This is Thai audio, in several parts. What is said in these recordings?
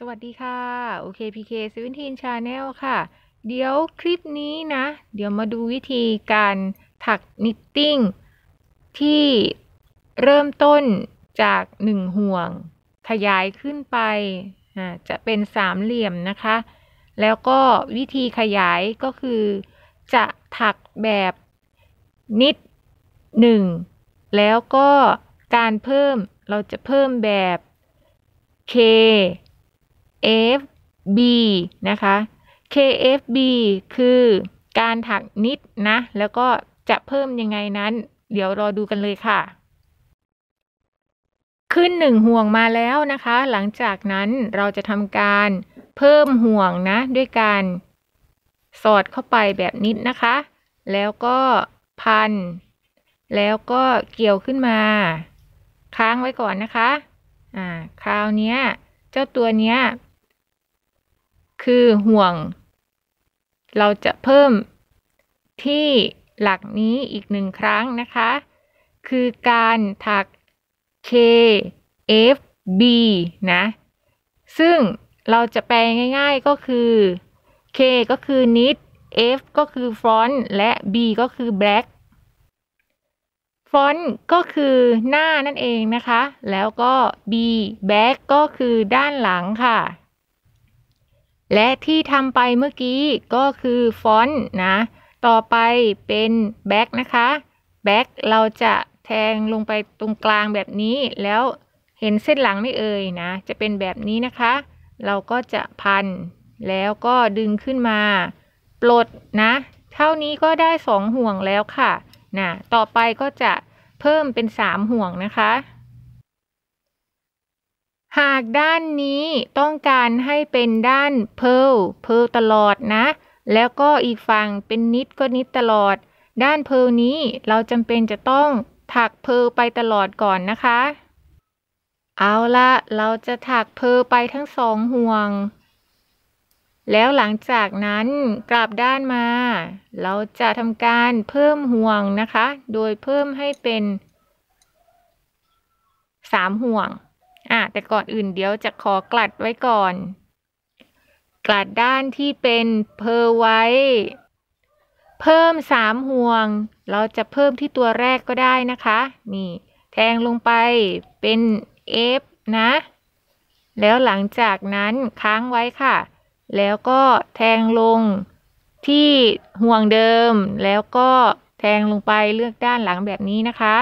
สวัสดีค่ะ โอเค PK 17 Channel ค่ะ เดี๋ยวคลิปนี้นะ เดี๋ยวมาดูวิธีการถักนิตติ้งที่เริ่มต้นจาก 1 ห่วงขยายขึ้นไป จะเป็นสามเหลี่ยมนะคะ แล้วก็วิธีขยายก็คือ จะถักแบบนิดหนึ่งแล้วก็การเพิ่มเราจะเพิ่มแบบ K KFB นะคะ KFB คือการถักนิดนะ แล้วก็จะเพิ่มยังไงนั้น เดี๋ยวรอดูกันเลยค่ะ ขึ้นหนึ่งห่วงมาแล้วนะคะ หลังจากนั้นเราจะทำการเพิ่มห่วงนะ ด้วยการสอดเข้าไปแบบนิดนะคะ แล้วก็พัน แล้วก็เกี่ยวขึ้นมา ค้างไว้ก่อนนะคะ อ่า คราวนี้เจ้าตัวเนี้ยคือห่วงเราจะเพิ่มที่หลักนี้อีกหนึ่งครั้งนะคะ คือการถัก K F B นะ ซึ่งเราจะแปลง่ายๆก็คือ K ก็คือ knit F ก็คือ front และ B ก็คือ black front ก็คือหน้านั่นเองนะคะแล้วก็ B back ก็คือด้านหลังค่ะและที่ทำไปเมื่อกี้ก็คือฟอนต์นะ ต่อไปเป็นแบ็กนะคะแบ็กเราจะแทงลงไปตรงกลางแบบนี้ แล้วเห็นเส้นหลังไม่เอ่ยนะ จะเป็นแบบนี้นะคะ เราก็จะพันแล้วก็ดึงขึ้นมา ปลดนะ เท่านี้ก็ได้สองห่วงแล้วค่ะนะ ต่อไปก็จะเพิ่มเป็นสามห่วงนะคะหากด้านนี้ต้องการให้เป็นด้านเพลเพลตลอดนะ แล้วก็อีกฝั่งเป็นนิดก็นิดตลอด ด้านเพลนี้เราจำเป็นจะต้องถักเพลไปตลอดก่อนนะคะ เอาละเราจะถักเพลไปทั้งสองห่วง แล้วหลังจากนั้นกลับด้านมา เราจะทำการเพิ่มห่วงนะคะ โดยเพิ่มให้เป็นสามห่วง่ะแต่ก่อนอื่นเดี๋ยวจะขอกลัดไว้ก่อน กลัดด้านที่เป็นเพอไว้ เพิ่มสามห่วง เราจะเพิ่มที่ตัวแรกก็ได้นะคะ นี่ แทงลงไปเป็น F นะ แล้วหลังจากนั้นค้างไว้ค่ะ แล้วก็แทงลงที่ห่วงเดิม แล้วก็แทงลงไปเลือกด้านหลังแบบนี้นะคะ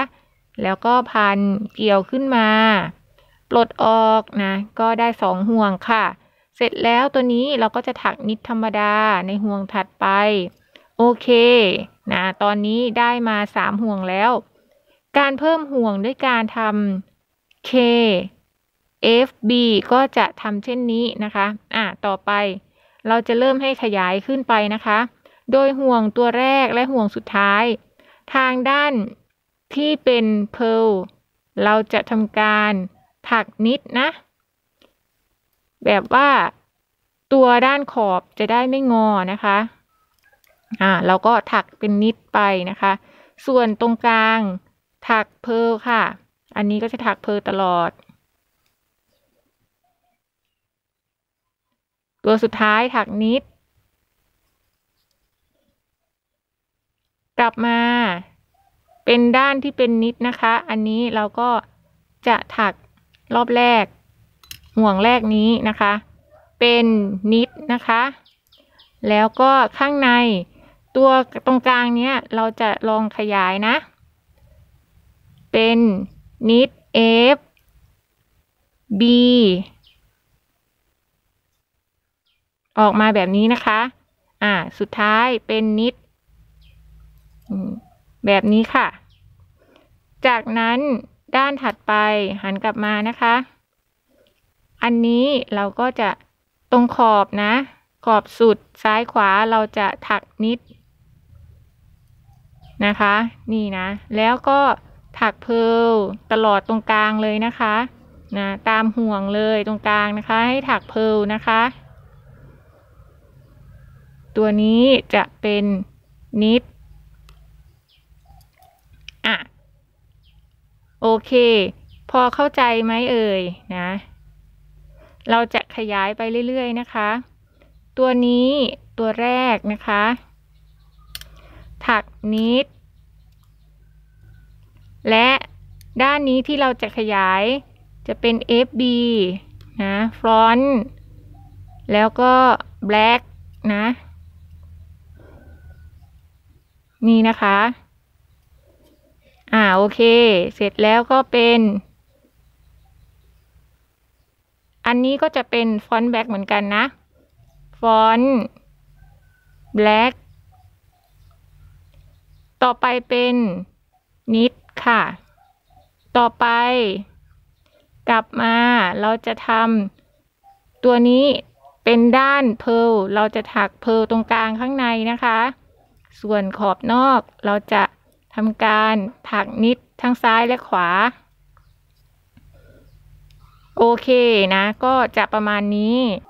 แล้วก็พันเกี่ยวขึ้นมาลดออก นะ ก็ได้สองห่วงค่ะ เสร็จแล้วตัวนี้เราก็จะถักนิดธรรมดาในห่วงถัดไป โอเค นะ ตอนนี้ได้มาสามห่วงแล้ว การเพิ่มห่วงด้วยการทำ K FB ก็จะทำเช่นนี้นะคะ อ่ะ ต่อไปเราจะเริ่มให้ขยายขึ้นไปนะคะ โดยห่วงตัวแรกและห่วงสุดท้ายทางด้านที่เป็น Pearl เราจะทำการถักนิดนะ แบบว่าตัวด้านขอบจะได้ไม่งอนะคะ อ่า เราก็ถักเป็นนิดไปนะคะ ส่วนตรงกลางถักเพลค่ะอันนี้ก็จะถักเพลตลอด ตัวสุดท้ายถักนิด กลับมาเป็นด้านที่เป็นนิดนะคะ อันนี้เราก็จะถักรอบแรกห่วงแรกนี้นะคะ เป็นนิดนะคะ แล้วก็ข้างในตัวตรงกลางเนี้ยเราจะลองขยายนะ เป็นนิด F B ออกมาแบบนี้นะคะ อ่า สุดท้ายเป็นนิด แบบนี้ค่ะ จากนั้นด้านถัดไปหันกลับมานะคะ อันนี้เราก็จะตรงขอบนะขอบสุดซ้ายขวาเราจะถักนิดนะคะนี่นะแล้วก็ถักเพลตลอดตรงกลางเลยนะคะนะตามห่วงเลยตรงกลางนะคะ ให้ถักเพลนะคะ ตัวนี้จะเป็นนิดอเค พอเข้าใจไหมเอ่ยนะ เราจะขยายไปเรื่อย ๆ นะคะ ตัวนี้ตัวแรกนะคะ ถักนิด และด้านนี้ที่เราจะขยายจะเป็น FB นะ front แล้วก็ black นะนี่นะคะอ่า โอเค เสร็จแล้วก็เป็น อันนี้ก็จะเป็น ฟอนต์แบ็กเหมือนกันนะ ฟอนต์แบล็กต่อไปเป็น นิดค่ะ ต่อไป กลับมาเราจะทำตัวนี้เป็นด้านเพลเราจะถักเพลตรงกลางข้างในนะคะ ส่วนขอบนอกเราจะทำการถักนิดทั้งซ้ายและขวา โอเคนะก็จะประมาณนี้